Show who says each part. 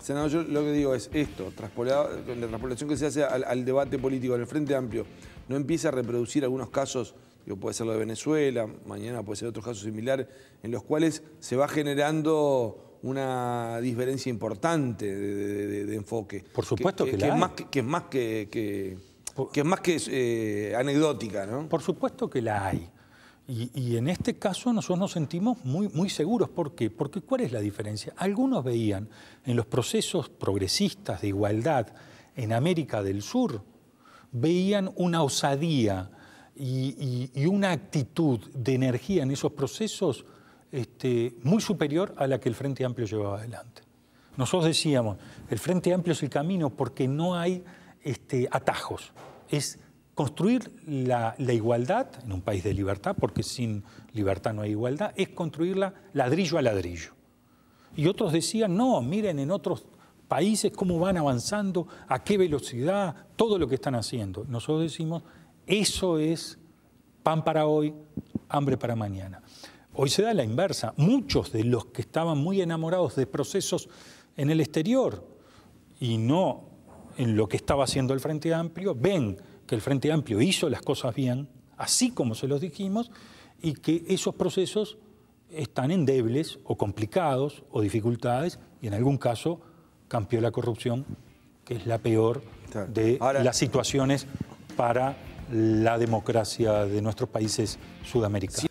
Speaker 1: Senador, yo lo que digo es esto, la transpolación que se hace al, debate político en el Frente Amplio, no empieza a reproducir algunos casos, digo, puede ser lo de Venezuela, mañana puede ser otro caso similar, en los cuales se va generando una diferencia importante de, enfoque. Por supuesto que, la hay. que, es más que, eh, anecdótica, ¿no? Por supuesto que la hay.
Speaker 2: Y, en este caso nosotros nos sentimos muy, muy seguros. ¿Por qué? Porque ¿cuál es la diferencia? Algunos veían en los procesos progresistas de igualdad en América del Sur, veían una osadía y, una actitud de energía en esos procesos este, muy superior a la que el Frente Amplio llevaba adelante. Nosotros decíamos, el Frente Amplio es el camino porque no hay este, atajos, es Construir la, igualdad en un país de libertad, porque sin libertad no hay igualdad, es construirla ladrillo a ladrillo. Y otros decían, no, miren en otros países cómo van avanzando, a qué velocidad, todo lo que están haciendo. Nosotros decimos, eso es pan para hoy, hambre para mañana. Hoy se da la inversa. Muchos de los que estaban muy enamorados de procesos en el exterior y no en lo que estaba haciendo el Frente Amplio, ven que el Frente Amplio hizo las cosas bien, así como se los dijimos, y que esos procesos están endebles o complicados o dificultades, y en algún caso cambió la corrupción, que es la peor de las situaciones para la democracia de nuestros países sudamericanos.